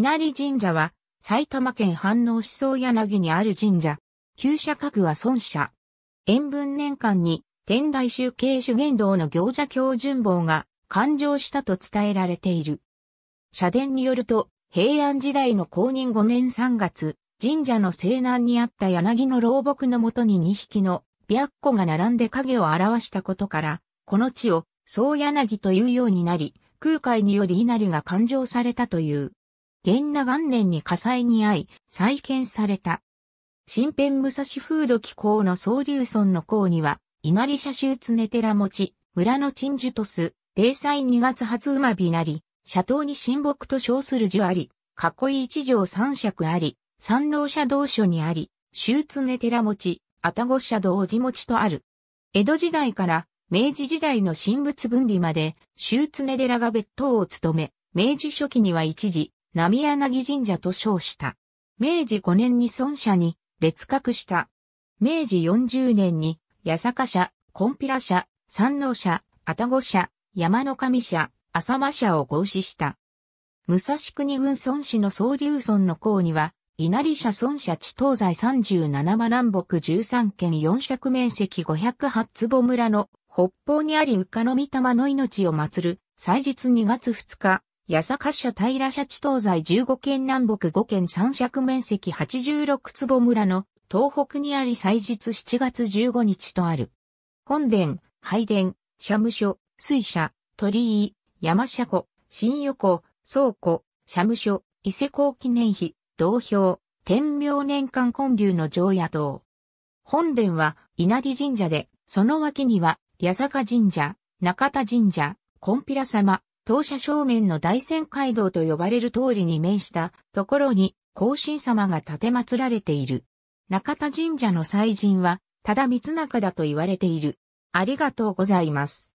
稲荷神社は、埼玉県飯能市総柳にある神社。旧社格は孫社。延文年間に、天台宗系主言道の行者教順坊が誕生したと伝えられている。社殿によると、平安時代の公認5年3月、神社の西南にあった柳の老木のもとに2匹の白子が並んで影を表したことから、この地を総柳というようになり、空海により稲荷が誕生されたという。元那元年に火災に遭い、再建された。新編武蔵風土気候の総流村の項には、稲荷社州常寺持、村の鎮守とす、霊祭2月初馬日なり、社頭に神木と称する樹あり、囲い一条三尺あり、三郎社道所にあり、州常寺持、愛宕社道寺持とある。江戸時代から明治時代の神仏分離まで、州常寺が別当を務め、明治初期には一時、波柳神社と称した。明治5年に孫社に列閣した。明治40年に八坂社、コンピラ社、山王社、愛宕社、山の神社、浅間社を合祀した。武蔵国軍孫氏の総流村の項には、稲荷社孫社地東西37間南北13県4尺面積508坪村の北方にあり浮かの御霊の命を祀る祭日2月2日八坂社平社地東西15県南北5県三尺面積86坪村の東北にあり祭日7月15日とある。本殿、拝殿、社務所、水社、鳥居、山車庫、新横、倉庫、社務所、伊勢港記念碑、同票、天明年間建立の上野堂。本殿は稲荷神社で、その脇には八坂神社、中田神社、金ラ様、当社正面の大仙街道と呼ばれる通りに面したところに、孔神様が建て祀られている。中田神社の祭神は、ただ密中だと言われている。ありがとうございます。